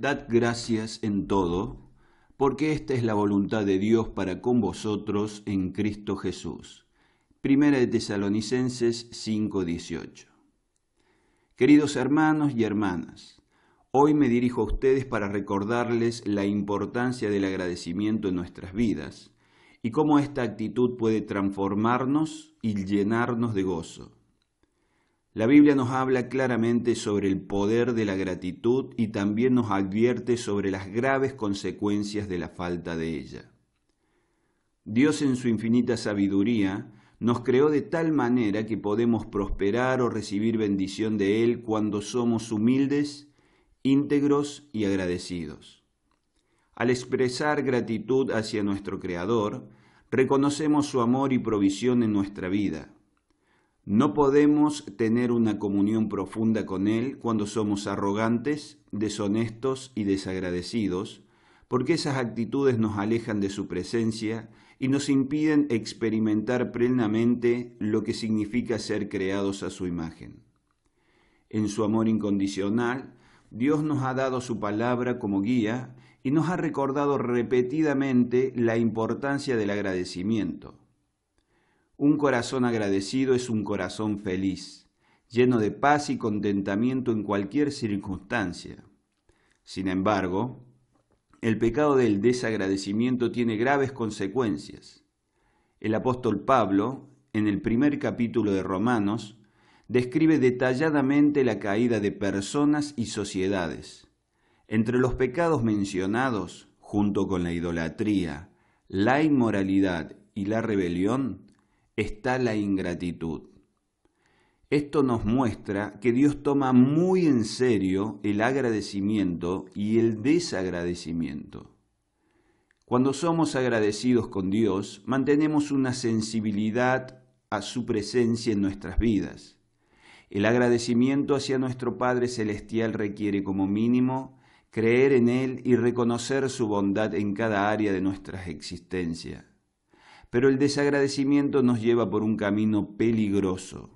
Dad gracias en todo, porque esta es la voluntad de Dios para con vosotros en Cristo Jesús. Primera de Tesalonicenses 5:18. Queridos hermanos y hermanas, hoy me dirijo a ustedes para recordarles la importancia del agradecimiento en nuestras vidas y cómo esta actitud puede transformarnos y llenarnos de gozo. La Biblia nos habla claramente sobre el poder de la gratitud y también nos advierte sobre las graves consecuencias de la falta de ella. Dios en su infinita sabiduría nos creó de tal manera que podemos prosperar o recibir bendición de Él cuando somos humildes, íntegros y agradecidos. Al expresar gratitud hacia nuestro Creador, reconocemos su amor y provisión en nuestra vida no podemos tener una comunión profunda con Él cuando somos arrogantes, deshonestos y desagradecidos, porque esas actitudes nos alejan de su presencia y nos impiden experimentar plenamente lo que significa ser creados a su imagen. En su amor incondicional, Dios nos ha dado su palabra como guía y nos ha recordado repetidamente la importancia del agradecimiento un corazón agradecido es un corazón feliz, lleno de paz y contentamiento en cualquier circunstancia. Sin embargo, el pecado del desagradecimiento tiene graves consecuencias. El apóstol Pablo, en el primer capítulo de Romanos, describe detalladamente la caída de personas y sociedades. Entre los pecados mencionados, junto con la idolatría, la inmoralidad y la rebelión, está la ingratitud. Esto nos muestra que Dios toma muy en serio el agradecimiento y el desagradecimiento. Cuando somos agradecidos con Dios, mantenemos una sensibilidad a su presencia en nuestras vidas. El agradecimiento hacia nuestro Padre Celestial requiere como mínimo creer en Él y reconocer su bondad en cada área de nuestras existencias. Pero el desagradecimiento nos lleva por un camino peligroso.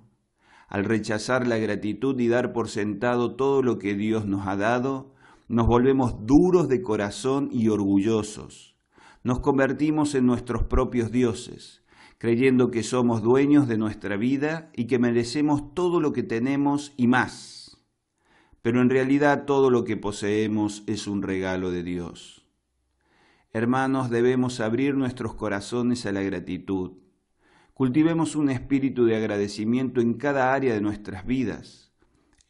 Al rechazar la gratitud y dar por sentado todo lo que Dios nos ha dado, nos volvemos duros de corazón y orgullosos. Nos convertimos en nuestros propios dioses, creyendo que somos dueños de nuestra vida y que merecemos todo lo que tenemos y más. Pero en realidad todo lo que poseemos es un regalo de Dios. Hermanos, debemos abrir nuestros corazones a la gratitud. Cultivemos un espíritu de agradecimiento en cada área de nuestras vidas,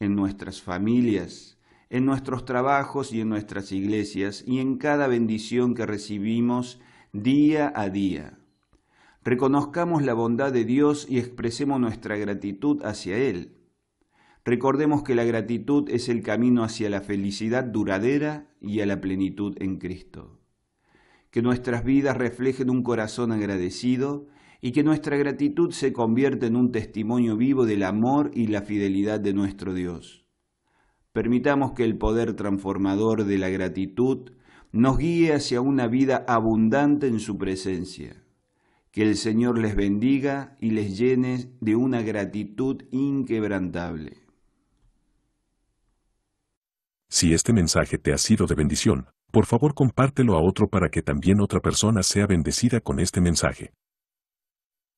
en nuestras familias, en nuestros trabajos y en nuestras iglesias y en cada bendición que recibimos día a día. Reconozcamos la bondad de Dios y expresemos nuestra gratitud hacia Él. Recordemos que la gratitud es el camino hacia la felicidad duradera y a la plenitud en Cristo que nuestras vidas reflejen un corazón agradecido y que nuestra gratitud se convierta en un testimonio vivo del amor y la fidelidad de nuestro Dios. Permitamos que el poder transformador de la gratitud nos guíe hacia una vida abundante en su presencia. Que el Señor les bendiga y les llene de una gratitud inquebrantable. Si este mensaje te ha sido de bendición, por favor compártelo a otro para que también otra persona sea bendecida con este mensaje.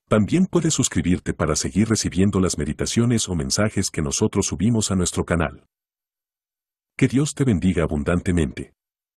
También puedes suscribirte para seguir recibiendo las meditaciones o mensajes que nosotros subimos a nuestro canal. Que Dios te bendiga abundantemente.